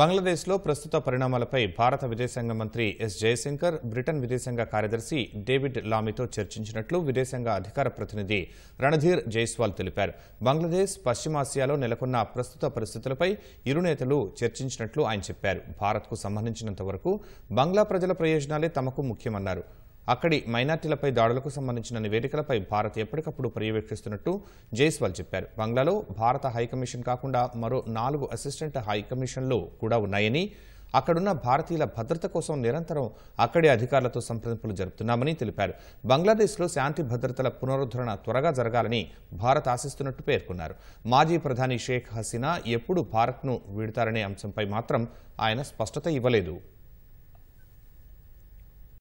బంగ్లాదేశ్లో ప్రస్తుత పరిణామాలపై భారత విదేశాంగ మంత్రి ఎస్ జయశంకర్ బ్రిటన్ విదేశాంగ కార్యదర్శి డేవిడ్ లామీతో చర్చించినట్లు విదేశాంగ అధికార ప్రతినిధి రణధీర్ జైస్వాల్ తెలిపారు బంగ్లాదేశ్ పశ్చిమాసియాలో నెలకొన్న ప్రస్తుత పరిస్థితులపై ఇరు నేతలు చర్చించినట్లు ఆయన చెప్పారు భారత్కు సంబంధించినంతవరకు బంగ్లా ప్రజల ప్రయోజనాలే తమకు ముఖ్యమన్నారు అక్కడి మైనార్టీలపై దాడులకు సంబంధించిన నివేదికలపై భారత్ ఎప్పటికప్పుడు పర్యవేక్షిస్తున్నట్టు జైస్వాల్ చెప్పారు బంగ్లాలో భారత హైకమిషన్ కాకుండా మరో నాలుగు అసిస్టెంట్ హైకమిషన్లు కూడా ఉన్నాయని అక్కడున్న భారతీయుల భద్రత కోసం నిరంతరం అక్కడి అధికారులతో సంప్రదింపులు జరుపుతున్నామని తెలిపారు బంగ్లాదేశ్లో శాంతి భద్రతల పునరుద్ధరణ త్వరగా జరగాలని భారత్ ఆశిస్తున్నట్టు పేర్కొన్నారు మాజీ ప్రధాని షేక్ హసీనా ఎప్పుడు భారత్ను వీడతారనే అంశంపై మాత్రం ఆయన స్పష్టత ఇవ్వలేదు